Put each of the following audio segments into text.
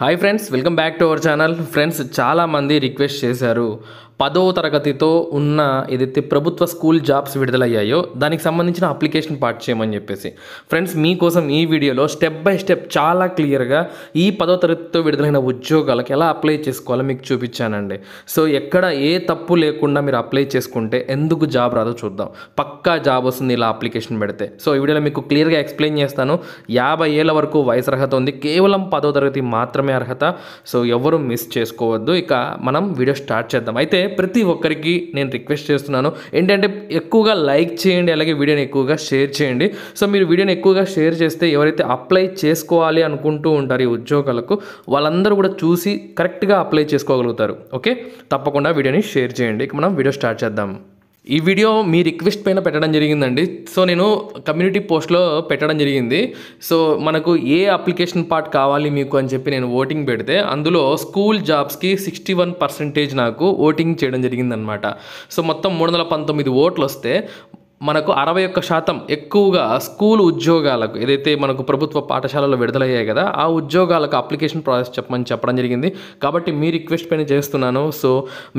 hi friends welcome back to our channel friends చాలామంది request చేశారు పదో తరగతితో ఉన్న ఏదైతే ప్రభుత్వ స్కూల్ జాబ్స్ విడుదలయ్యాయో దానికి సంబంధించిన అప్లికేషన్ పాట్ చేయమని చెప్పేసి ఫ్రెండ్స్ మీకోసం ఈ వీడియోలో స్టెప్ బై స్టెప్ చాలా క్లియర్గా ఈ పదో తరగతితో విడుదలైన ఉద్యోగాలకు ఎలా అప్లై చేసుకోవాలో మీకు చూపించానండి సో ఎక్కడ ఏ తప్పు లేకుండా మీరు అప్లై చేసుకుంటే ఎందుకు జాబ్ రాదో చూద్దాం పక్కా జాబ్ వస్తుంది ఇలా అప్లికేషన్ పెడితే సో ఈ వీడియోలో మీకు క్లియర్గా ఎక్స్ప్లెయిన్ చేస్తాను యాభై ఏళ్ళ వరకు వయసు అర్హత ఉంది కేవలం పదో తరగతి మాత్రమే మాత్రమే అర్హత సో ఎవరు మిస్ చేసుకోవద్దు ఇక మనం వీడియో స్టార్ట్ చేద్దాం అయితే ప్రతి ఒక్కరికి నేను రిక్వెస్ట్ చేస్తున్నాను ఏంటంటే ఎక్కువగా లైక్ చేయండి అలాగే వీడియోని ఎక్కువగా షేర్ చేయండి సో మీరు వీడియోని ఎక్కువగా షేర్ చేస్తే ఎవరైతే అప్లై చేసుకోవాలి అనుకుంటూ ఉంటారు ఈ ఉద్యోగాలకు వాళ్ళందరూ కూడా చూసి కరెక్ట్గా అప్లై చేసుకోగలుగుతారు ఓకే తప్పకుండా వీడియోని షేర్ చేయండి ఇక మనం వీడియో స్టార్ట్ చేద్దాం ఈ వీడియో మీ రిక్వెస్ట్ పైన పెట్టడం జరిగిందండి సో నేను కమ్యూనిటీ పోస్ట్లో పెట్టడం జరిగింది సో మనకు ఏ అప్లికేషన్ పార్ట్ కావాలి మీకు అని చెప్పి నేను ఓటింగ్ పెడితే అందులో స్కూల్ జాబ్స్కి సిక్స్టీ వన్ పర్సెంటేజ్ నాకు ఓటింగ్ చేయడం జరిగిందనమాట సో మొత్తం మూడు వందల పంతొమ్మిది ఓట్లు వస్తే మనకు అరవై ఒక్క శాతం ఎక్కువగా స్కూల్ ఉద్యోగాలకు ఏదైతే మనకు ప్రభుత్వ పాఠశాలలో విడుదలయ్యాయి కదా ఆ ఉద్యోగాలకు అప్లికేషన్ ప్రాసెస్ చెప్పమని చెప్పడం జరిగింది కాబట్టి మీ రిక్వెస్ట్ పైన చేస్తున్నాను సో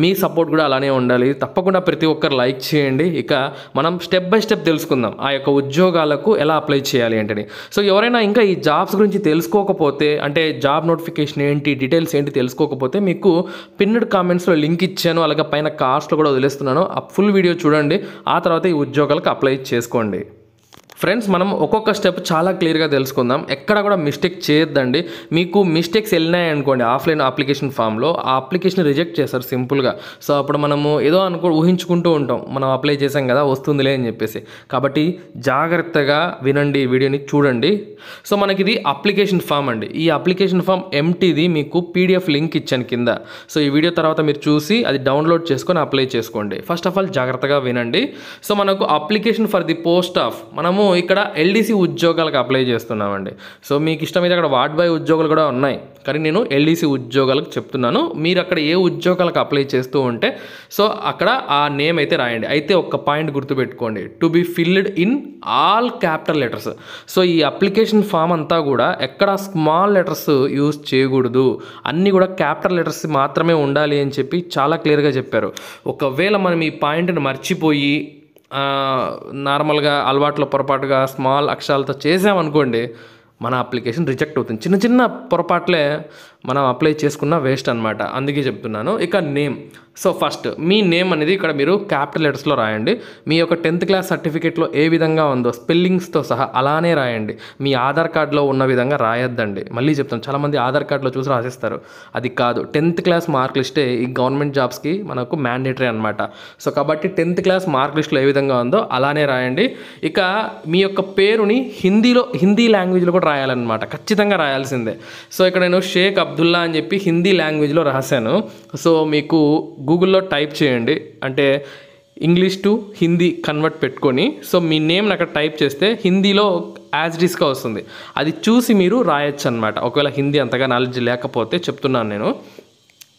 మీ సపోర్ట్ కూడా అలానే ఉండాలి తప్పకుండా ప్రతి ఒక్కరు లైక్ చేయండి ఇక మనం స్టెప్ బై స్టెప్ తెలుసుకుందాం ఆ యొక్క ఉద్యోగాలకు ఎలా అప్లై చేయాలి ఏంటని సో ఎవరైనా ఇంకా ఈ జాబ్స్ గురించి తెలుసుకోకపోతే అంటే జాబ్ నోటిఫికేషన్ ఏంటి డీటెయిల్స్ ఏంటి తెలుసుకోకపోతే మీకు పిన్నడ్ కామెంట్స్లో లింక్ ఇచ్చాను అలాగే పైన కాస్ట్లో కూడా వదిలేస్తున్నాను ఆ ఫుల్ వీడియో చూడండి ఆ తర్వాత ఈ ఉద్యోగం ఉద్యోగాలకు అప్లై చేసుకోండి ఫ్రెండ్స్ మనం ఒక్కొక్క స్టెప్ చాలా క్లియర్గా తెలుసుకుందాం ఎక్కడ కూడా మిస్టేక్ చేయొద్దండి మీకు మిస్టేక్స్ వెళ్ళినాయి అనుకోండి ఆఫ్లైన్ అప్లికేషన్ ఫామ్లో ఆ అప్లికేషన్ రిజెక్ట్ చేస్తారు సింపుల్గా సో అప్పుడు మనము ఏదో అనుకో ఊహించుకుంటూ ఉంటాం మనం అప్లై చేసాం కదా వస్తుందిలే అని చెప్పేసి కాబట్టి జాగ్రత్తగా వినండి వీడియోని చూడండి సో మనకి ఇది అప్లికేషన్ ఫామ్ అండి ఈ అప్లికేషన్ ఫామ్ ఎంటీది మీకు పీడిఎఫ్ లింక్ ఇచ్చాను కింద సో ఈ వీడియో తర్వాత మీరు చూసి అది డౌన్లోడ్ చేసుకొని అప్లై చేసుకోండి ఫస్ట్ ఆఫ్ ఆల్ జాగ్రత్తగా వినండి సో మనకు application for the post of మనము ఇక్కడ ఎల్డీసీ ఉద్యోగాలకు అప్లై చేస్తున్నామండి సో మీకు ఇష్టమైతే అక్కడ వార్డ్ బాయ్ ఉద్యోగాలు కూడా ఉన్నాయి కానీ నేను ఎల్డీసీ ఉద్యోగాలకు చెప్తున్నాను మీరు అక్కడ ఏ ఉద్యోగాలకు అప్లై చేస్తూ ఉంటే సో అక్కడ ఆ నేమ్ అయితే రాయండి అయితే ఒక పాయింట్ గుర్తుపెట్టుకోండి to be filled in all capital letters so ఈ అప్లికేషన్ ఫామ్ అంతా కూడా ఎక్కడ స్మాల్ లెటర్స్ యూస్ చేయకూడదు అన్నీ కూడా క్యాపిటల్ లెటర్స్ మాత్రమే ఉండాలి అని చెప్పి చాలా క్లియర్గా చెప్పారు ఒకవేళ మనం ఈ పాయింట్ని మర్చిపోయి నార్మల్గా అలవాట్లో పొరపాటుగా స్మాల్ అక్షరాలతో చేసామనుకోండి మన అప్లికేషన్ రిజెక్ట్ అవుతుంది చిన్న చిన్న పొరపాట్లే మనం అప్లై చేసుకున్న వేస్ట్ అనమాట అందుకే చెప్తున్నాను ఇక నేమ్ సో ఫస్ట్ మీ నేమ్ అనేది ఇక్కడ మీరు క్యాపిటల్ లెటర్స్లో రాయండి మీ యొక్క టెన్త్ క్లాస్ సర్టిఫికేట్లో ఏ విధంగా ఉందో స్పెల్లింగ్స్తో సహా అలానే రాయండి మీ ఆధార్ కార్డులో ఉన్న విధంగా రాయొద్దండి మళ్ళీ చెప్తాను చాలామంది ఆధార్ కార్డులో చూసి రాసేస్తారు అది కాదు టెన్త్ క్లాస్ మార్క్ లిస్టే ఈ గవర్నమెంట్ జాబ్స్కి మనకు మ్యాండేటరీ అనమాట సో కాబట్టి టెన్త్ క్లాస్ మార్క్ లిస్ట్లో ఏ విధంగా ఉందో అలానే రాయండి ఇక మీ యొక్క పేరుని హిందీలో హిందీ లాంగ్వేజ్లో కూడా రాయాలన్నమాట ఖచ్చితంగా రాయాల్సిందే సో ఇక్కడ నేను షేక్ అబ్దుల్లా అని చెప్పి హిందీ లాంగ్వేజ్లో రాశాను సో మీకు గూగుల్లో టైప్ చేయండి అంటే ఇంగ్లీష్ టు హిందీ కన్వర్ట్ పెట్టుకొని సో మీ నేమ్ అక్కడ టైప్ చేస్తే హిందీలో యాజ్ డిస్గా వస్తుంది అది చూసి మీరు రాయొచ్చు అనమాట ఒకవేళ హిందీ అంతగా నాలెడ్జ్ లేకపోతే చెప్తున్నాను నేను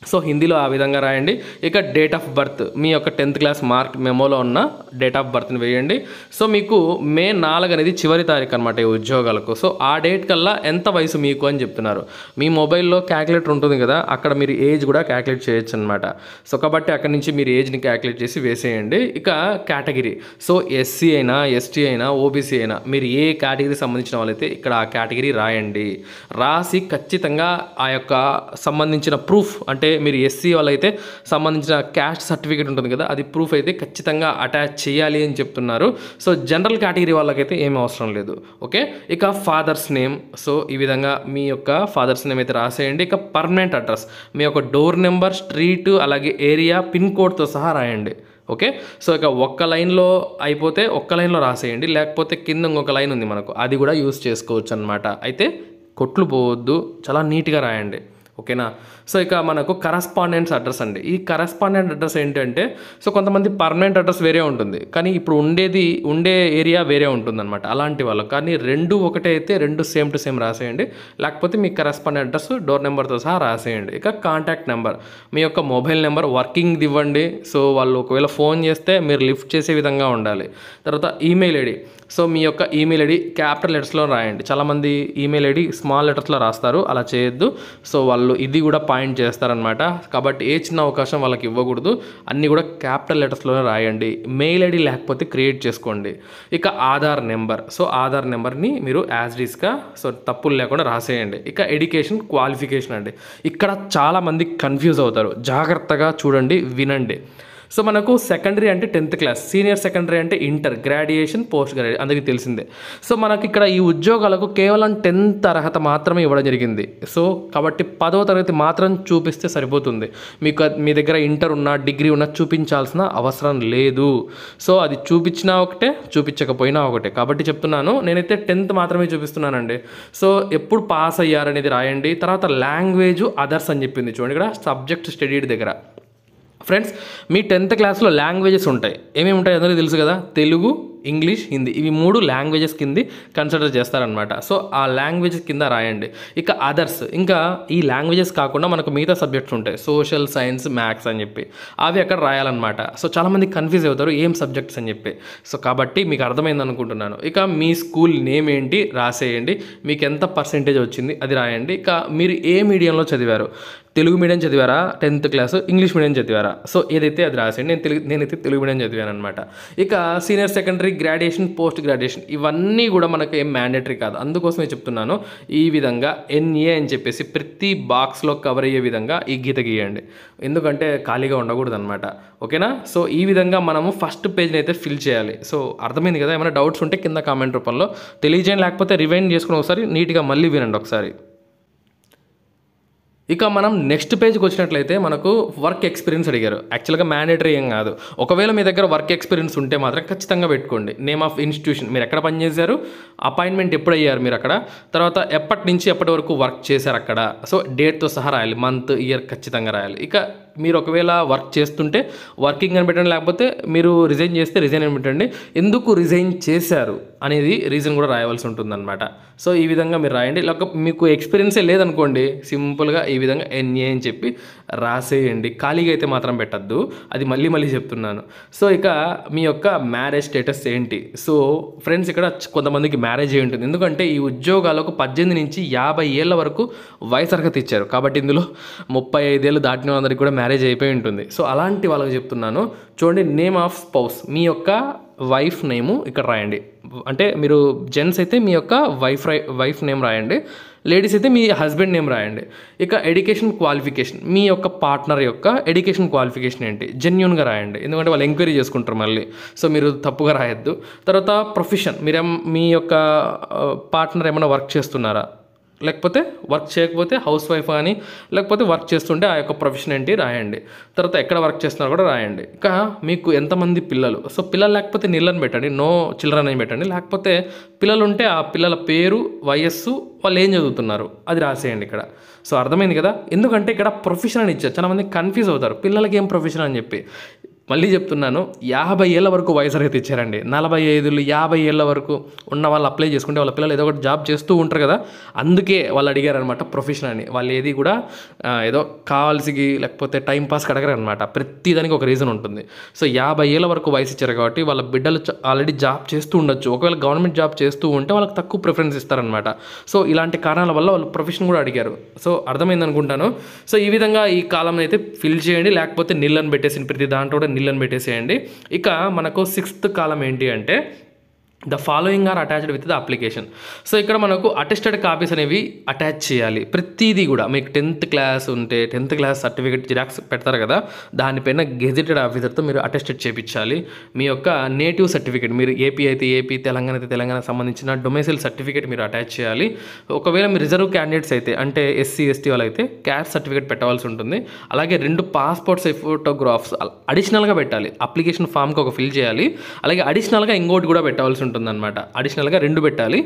సో హిందీలో ఆ విధంగా రాయండి ఇక డేట్ ఆఫ్ బర్త్ మీ యొక్క టెన్త్ క్లాస్ మార్క్ మెమోలో ఉన్న డేట్ ఆఫ్ బర్త్ని వేయండి సో మీకు మే నాలుగు అనేది చివరి తారీఖు అనమాట ఈ ఉద్యోగాలకు సో ఆ డేట్ కల్లా ఎంత వయసు మీకు అని చెప్తున్నారు మీ మొబైల్లో క్యాలిక్యులేటర్ ఉంటుంది కదా అక్కడ మీరు ఏజ్ కూడా క్యాలిక్యులేట్ చేయొచ్చు అనమాట సో కాబట్టి అక్కడ నుంచి మీరు ఏజ్ని క్యాలిక్యులేట్ చేసి వేసేయండి ఇక కేటగిరీ సో ఎస్సీ అయినా ఎస్టీ అయినా ఓబీసీ అయినా మీరు ఏ కేటగిరీ సంబంధించిన వాళ్ళైతే ఇక్కడ ఆ కేటగిరీ రాయండి రాసి ఖచ్చితంగా ఆ యొక్క సంబంధించిన ప్రూఫ్ అంటే మీరు ఎస్సీ వాళ్ళైతే సంబంధించిన క్యాస్ట్ సర్టిఫికేట్ ఉంటుంది కదా అది ప్రూఫ్ అయితే ఖచ్చితంగా అటాచ్ చేయాలి అని చెప్తున్నారు సో జనరల్ కేటగిరీ వాళ్ళకైతే ఏమీ అవసరం లేదు ఓకే ఇక ఫాదర్స్ నేమ్ సో ఈ విధంగా మీ యొక్క ఫాదర్స్ నేమ్ అయితే రాసేయండి ఇక పర్మనెంట్ అడ్రస్ మీ యొక్క డోర్ నెంబర్ స్ట్రీట్ అలాగే ఏరియా పిన్ కోడ్తో సహా రాయండి ఓకే సో ఇక ఒక్క లైన్లో అయిపోతే ఒక్క లైన్లో రాసేయండి లేకపోతే కింద ఇంకొక లైన్ ఉంది మనకు అది కూడా యూస్ చేసుకోవచ్చు అనమాట అయితే కొట్లు పోవద్దు చాలా నీట్గా రాయండి ఓకేనా సో ఇక మనకు కరస్పాండెన్స్ అడ్రస్ అండి ఈ కరస్పాండెంట్ అడ్రస్ ఏంటంటే సో కొంతమంది పర్మనెంట్ అడ్రస్ వేరే ఉంటుంది కానీ ఇప్పుడు ఉండేది ఉండే ఏరియా వేరే ఉంటుందన్నమాట అలాంటి వాళ్ళు కానీ రెండు ఒకటే అయితే రెండు సేమ్ టు సేమ్ రాసేయండి లేకపోతే మీ కరస్పాండెంట్ అడ్రస్ డోర్ నెంబర్తో సహా రాసేయండి ఇక కాంటాక్ట్ నెంబర్ మీ యొక్క మొబైల్ నెంబర్ వర్కింగ్ది ఇవ్వండి సో వాళ్ళు ఒకవేళ ఫోన్ చేస్తే మీరు లిఫ్ట్ చేసే విధంగా ఉండాలి తర్వాత ఈమెయిల్ ఐడి సో మీ యొక్క ఈమెయిల్ ఐడి క్యాపిటల్ లెటర్స్లో రాయండి చాలామంది ఈమెయిల్ ఐడి స్మాల్ లెటర్స్లో రాస్తారు అలా చేయొద్దు సో వాళ్ళు ఇది కూడా పాయింట్ చేస్తారనమాట కాబట్టి ఏ చిన్న అవకాశం వాళ్ళకి ఇవ్వకూడదు అన్నీ కూడా క్యాపిటల్ లెటర్స్లోనే రాయండి మెయిల్ ఐడి లేకపోతే క్రియేట్ చేసుకోండి ఇక ఆధార్ నెంబర్ సో ఆధార్ నెంబర్ని మీరు యాజ్ డీస్గా సో తప్పులు లేకుండా రాసేయండి ఇక ఎడ్యుకేషన్ క్వాలిఫికేషన్ అండి ఇక్కడ చాలామంది కన్ఫ్యూజ్ అవుతారు జాగ్రత్తగా చూడండి వినండి సో మనకు సెకండరీ అంటే టెన్త్ క్లాస్ సీనియర్ సెకండరీ అంటే ఇంటర్ గ్రాడ్యుయేషన్ పోస్ట్ గ్రాడ్యుయేషన్ అందరికీ తెలిసిందే సో మనకి ఇక్కడ ఈ ఉద్యోగాలకు కేవలం టెన్త్ అర్హత మాత్రమే ఇవ్వడం జరిగింది సో కాబట్టి పదో తరగతి మాత్రం చూపిస్తే సరిపోతుంది మీకు మీ దగ్గర ఇంటర్ ఉన్నా డిగ్రీ ఉన్నా చూపించాల్సిన అవసరం లేదు సో అది చూపించినా ఒకటే చూపించకపోయినా ఒకటే కాబట్టి చెప్తున్నాను నేనైతే టెన్త్ మాత్రమే చూపిస్తున్నానండి సో ఎప్పుడు పాస్ అయ్యారనేది రాయండి తర్వాత లాంగ్వేజ్ అదర్స్ అని చెప్పింది చూడండి ఇక్కడ సబ్జెక్ట్ స్టడీడ్ దగ్గర ఫ్రెండ్స్ మీ టెన్త్ క్లాస్లో లాంగ్వేజెస్ ఉంటాయి ఏమేమి ఉంటాయి అందరికీ తెలుసు కదా తెలుగు ఇంగ్లీష్ హిందీ ఇవి మూడు లాంగ్వేజెస్ కింద కన్సిడర్ చేస్తారనమాట సో ఆ లాంగ్వేజెస్ కింద రాయండి ఇక అదర్స్ ఇంకా ఈ లాంగ్వేజెస్ కాకుండా మనకు మిగతా సబ్జెక్ట్స్ ఉంటాయి సోషల్ సైన్స్ మ్యాథ్స్ అని చెప్పి అవి అక్కడ రాయాలన్నమాట సో చాలామంది కన్ఫ్యూజ్ అవుతారు ఏం సబ్జెక్ట్స్ అని చెప్పి సో కాబట్టి మీకు అర్థమైంది అనుకుంటున్నాను ఇక మీ స్కూల్ నేమ్ ఏంటి రాసేయండి మీకు ఎంత పర్సెంటేజ్ వచ్చింది అది రాయండి ఇక మీరు ఏ మీడియంలో చదివారు తెలుగు మీడియం చదివారా టెన్త్ క్లాస్ ఇంగ్లీష్ మీడియం చదివారా సో ఏదైతే అది రాసేయండి నేను తెలుగు నేనైతే తెలుగు మీడియం చదివాను అనమాట ఇక senior secondary pre graduation post graduation ఇవన్నీ కూడా మనకు ఏం మ్యాండేటరీ కాదు అందుకోసమే చెప్తున్నాను ఈ విధంగా ఎన్ఏ అని చెప్పేసి ప్రతి బాక్స్లో కవర్ అయ్యే విధంగా ఈ గీత గీయండి ఎందుకంటే ఖాళీగా ఉండకూడదు అనమాట ఓకేనా సో ఈ విధంగా మనము ఫస్ట్ పేజ్ని అయితే ఫిల్ చేయాలి సో అర్థమైంది కదా ఏమైనా డౌట్స్ ఉంటే కింద కామెంట్ రూపంలో తెలియజేయండి లేకపోతే రివైండ్ చేసుకుని ఒకసారి నీట్గా మళ్ళీ వినండి ఒకసారి ఇక మనం నెక్స్ట్ పేజ్కి వచ్చినట్లయితే మనకు వర్క్ ఎక్స్పీరియన్స్ అడిగారు యాక్చువల్గా మ్యాండేటరీ ఏం కాదు ఒకవేళ మీ దగ్గర వర్క్ ఎక్స్పీరియన్స్ ఉంటే మాత్రం ఖచ్చితంగా పెట్టుకోండి నేమ్ ఆఫ్ ఇన్స్టిట్యూషన్ మీరు ఎక్కడ పనిచేశారు అపాయింట్మెంట్ ఎప్పుడు అయ్యారు మీరు అక్కడ తర్వాత ఎప్పటి నుంచి ఎప్పటి వరకు వర్క్ చేశారు అక్కడ సో డేట్తో సహా రాయాలి మంత్ ఇయర్ ఖచ్చితంగా రాయాలి ఇక మీరు ఒకవేళ వర్క్ చేస్తుంటే వర్కింగ్ అని పెట్టండి లేకపోతే మీరు రిజైన్ చేస్తే రిజైన్ అని పెట్టండి ఎందుకు రిజైన్ చేశారు అనేది రీజన్ కూడా రాయవలసి ఉంటుందన్నమాట సో ఈ విధంగా మీరు రాయండి లేక మీకు ఎక్స్పీరియన్సే లేదనుకోండి సింపుల్గా ఈ విధంగా ఎన్ఏ అని చెప్పి రాసేయండి ఖాళీగా అయితే మాత్రం పెట్టద్దు అది మళ్ళీ మళ్ళీ చెప్తున్నాను సో ఇక మీ యొక్క మ్యారేజ్ స్టేటస్ ఏంటి సో ఫ్రెండ్స్ ఇక్కడ కొంతమందికి మ్యారేజ్ అయి ఉంటుంది ఎందుకంటే ఈ ఉద్యోగాలకు పద్దెనిమిది నుంచి యాభై ఏళ్ళ వరకు వయసు అర్హత ఇచ్చారు కాబట్టి ఇందులో ముప్పై ఐదేళ్ళు దాటిన వాళ్ళందరికీ కూడా మ్యారేజ్ మ్యారేజ్ అయిపోయి ఉంటుంది సో అలాంటి వాళ్ళకి చెప్తున్నాను చూడండి నేమ్ ఆఫ్ స్పౌస్ మీ యొక్క వైఫ్ నేము ఇక్కడ రాయండి అంటే మీరు జెంట్స్ అయితే మీ యొక్క వైఫ్ వైఫ్ నేమ్ రాయండి లేడీస్ అయితే మీ హస్బెండ్ నేమ్ రాయండి ఇక ఎడ్యుకేషన్ క్వాలిఫికేషన్ మీ యొక్క పార్ట్నర్ యొక్క ఎడ్యుకేషన్ క్వాలిఫికేషన్ ఏంటి జెన్యున్గా రాయండి ఎందుకంటే వాళ్ళు ఎంక్వైరీ చేసుకుంటారు మళ్ళీ సో మీరు తప్పుగా రాయొద్దు తర్వాత ప్రొఫెషన్ మీరేం మీ యొక్క పార్ట్నర్ uh, ఏమైనా వర్క్ చేస్తున్నారా లేకపోతే వర్క్ చేయకపోతే హౌస్ వైఫ్ అని లేకపోతే వర్క్ చేస్తుంటే ఆ యొక్క ప్రొఫెషన్ ఏంటి రాయండి తర్వాత ఎక్కడ వర్క్ చేస్తున్నారో కూడా రాయండి ఇంకా మీకు ఎంతమంది పిల్లలు సో పిల్లలు లేకపోతే నీళ్ళని పెట్టండి నో చిల్డ్రన్ అని పెట్టండి లేకపోతే పిల్లలు ఉంటే ఆ పిల్లల పేరు వయస్సు వాళ్ళు ఏం చదువుతున్నారు అది రాసేయండి ఇక్కడ సో అర్థమైంది కదా ఎందుకంటే ఇక్కడ ప్రొఫెషన్ అని ఇచ్చారు చాలామంది కన్ఫ్యూజ్ అవుతారు పిల్లలకి ఏం ప్రొఫెషన్ అని చెప్పి మళ్ళీ చెప్తున్నాను యాభై ఏళ్ళ వరకు వయసు అర్హత ఇచ్చారండి నలభై ఐదులు యాభై ఏళ్ళ వరకు ఉన్న వాళ్ళు అప్లై చేసుకుంటే వాళ్ళ పిల్లలు ఏదో ఒకటి జాబ్ చేస్తూ ఉంటారు కదా అందుకే వాళ్ళు అడిగారనమాట ప్రొఫెషన్ అని వాళ్ళు ఏది కూడా ఏదో కావాల్సి లేకపోతే టైం అనమాట ప్రతి దానికి ఒక రీజన్ ఉంటుంది సో యాభై ఏళ్ళ వరకు వయసు ఇచ్చారు కాబట్టి వాళ్ళ బిడ్డలు ఆల్రెడీ జాబ్ చేస్తూ ఉండొచ్చు ఒకవేళ గవర్నమెంట్ జాబ్ చేస్తూ ఉంటే వాళ్ళకి తక్కువ ప్రిఫరెన్స్ ఇస్తారనమాట సో ఇలాంటి కారణాల వల్ల వాళ్ళు ప్రొఫెషన్ కూడా అడిగారు సో అర్థమైంది అనుకుంటాను సో ఈ విధంగా ఈ కాలంలో అయితే ఫిల్ చేయండి లేకపోతే నీళ్ళని పెట్టేసి ప్రతి దాంట్లో కూడా నీళ్ళని పెట్టేసేయండి ఇక మనకు సిక్స్త్ కాలం ఏంటి అంటే the following are attached with the application so ఇక్కడ మనకు అటెస్టెడ్ కాపీస్ అనేవి అటాచ్ చేయాలి ప్రతిదీ కూడా మీకు టెన్త్ క్లాస్ ఉంటే టెన్త్ క్లాస్ సర్టిఫికేట్ జిరాక్స్ పెడతారు కదా దానిపైన గెజిటెడ్ ఆఫీసర్తో మీరు అటెస్టెడ్ చేయించాలి మీ యొక్క నేటివ్ సర్టిఫికేట్ మీరు ఏపీ అయితే ఏపీ తెలంగాణ అయితే తెలంగాణ సంబంధించిన డొమెసిల్ సర్టిఫికేట్ మీరు అటాచ్ చేయాలి ఒకవేళ మీరు రిజర్వ్ క్యాండిడేట్స్ అయితే అంటే ఎస్సీ ఎస్టీ వాళ్ళైతే క్యాష్ సర్టిఫికేట్ పెట్టవలసి ఉంటుంది అలాగే రెండు పాస్పోర్ట్స్ ఫోటోగ్రాఫ్స్ అడిషనల్గా పెట్టాలి అప్లికేషన్ ఫామ్కి ఒక ఫిల్ చేయాలి అలాగే అడిషనల్గా ఇంకోటి కూడా పెట్టవలసి ఉంటుంది ఉంటుందన్నమాట అడిషనల్గా రెండు పెట్టాలి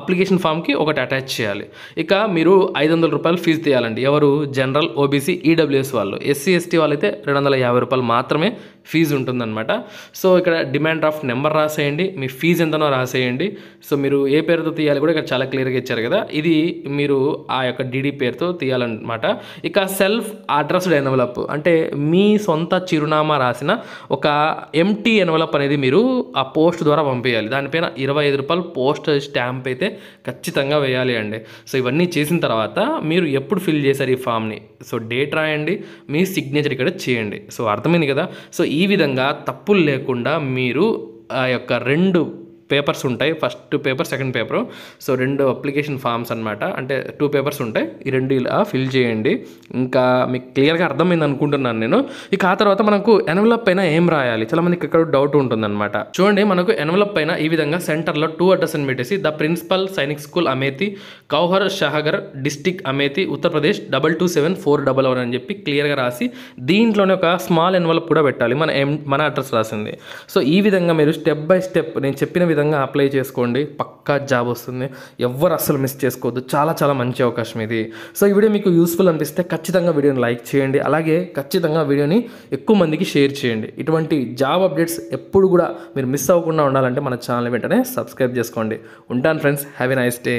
అప్లికేషన్ ఫామ్కి ఒకటి అటాచ్ చేయాలి ఇక మీరు ఐదు వందల రూపాయలు ఫీజు తీయాలండి ఎవరు జనరల్ ఓబీసీ ఈడబ్ల్యూఎస్ వాళ్ళు ఎస్సీ ఎస్టీ అయితే రెండు వందల యాభై రూపాయలు మాత్రమే ఫీజు ఉంటుందన్నమాట సో ఇక్కడ డిమాండ్ ఆఫ్ నెంబర్ రాసేయండి మీ ఫీజు ఎంతనో రాసేయండి సో మీరు ఏ పేరుతో తీయాలి కూడా ఇక్కడ చాలా క్లియర్గా ఇచ్చారు కదా ఇది మీరు ఆ యొక్క డీడీ పేరుతో తీయాలన్నమాట ఇక సెల్ఫ్ అడ్రస్డ్ ఎన్వలప్ అంటే మీ సొంత చిరునామా రాసిన ఒక ఎంటీ ఎన్వలప్ అనేది మీరు ఆ పోస్ట్ ద్వారా పంపించాలి దానిపైన ఇరవై ఐదు రూపాయలు పోస్ట్ స్టాంప్ అయితే ఖచ్చితంగా వేయాలి అండి సో ఇవన్నీ చేసిన తర్వాత మీరు ఎప్పుడు ఫిల్ చేశారు ఈ ఫామ్ని సో డేట్ రాయండి మీ సిగ్నేచర్ ఇక్కడ చేయండి సో అర్థమైంది కదా సో ఈ ఈ విధంగా తప్పులు లేకుండా మీరు ఆ యొక్క రెండు పేపర్స్ ఉంటాయి first paper second paper so రెండు అప్లికేషన్ ఫామ్స్ అనమాట అంటే టూ పేపర్స్ ఉంటాయి ఈ రెండు ఇలా ఫిల్ చేయండి ఇంకా మీకు క్లియర్గా అర్థమైంది అనుకుంటున్నాను నేను ఇక ఆ తర్వాత మనకు ఎన్వలప్ పైన ఏం రాయాలి చాలా మందికి ఇక్కడ డౌట్ ఉంటుంది అనమాట చూడండి మనకు ఎన్వలప్ పైన ఈ విధంగా సెంటర్లో టూ అడ్రస్ అని పెట్టేసి the principal Sainik school Amethi Kauhar Shahgarh district Amethi Uttar Pradesh double two seven four double one అని చెప్పి క్లియర్గా రాసి దీంట్లోనే ఒక స్మాల్ ఎన్వలప్ కూడా పెట్టాలి మన మన అడ్రస్ రాసింది సో ఈ విధంగా మీరు స్టెప్ బై స్టెప్ నేను చెప్పిన విధంగా విధంగా అప్లై చేసుకోండి పక్కా జాబ్ వస్తుంది ఎవరు అస్సలు మిస్ చేసుకోవద్దు చాలా చాలా మంచి అవకాశం ఇది సో ఈ వీడియో మీకు యూస్ఫుల్ అనిపిస్తే ఖచ్చితంగా వీడియోని లైక్ చేయండి అలాగే ఖచ్చితంగా వీడియోని ఎక్కువ మందికి షేర్ చేయండి ఇటువంటి జాబ్ అప్డేట్స్ ఎప్పుడు కూడా మీరు మిస్ అవ్వకుండా ఉండాలంటే మన ఛానల్ వెంటనే సబ్స్క్రైబ్ చేసుకోండి ఉంటాను ఫ్రెండ్స్ హ్యావీ నైస్ డే